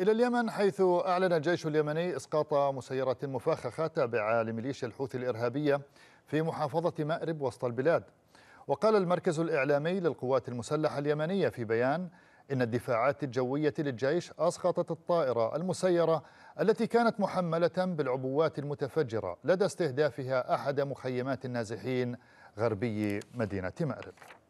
إلى اليمن حيث أعلن الجيش اليمني إسقاط مسيرة مفخخة تابعة لميليشيا الحوثي الإرهابية في محافظة مأرب وسط البلاد وقال المركز الإعلامي للقوات المسلحة اليمنية في بيان إن الدفاعات الجوية للجيش أسقطت الطائرة المسيرة التي كانت محملة بالعبوات المتفجرة لدى استهدافها أحد مخيمات النازحين غربي مدينة مأرب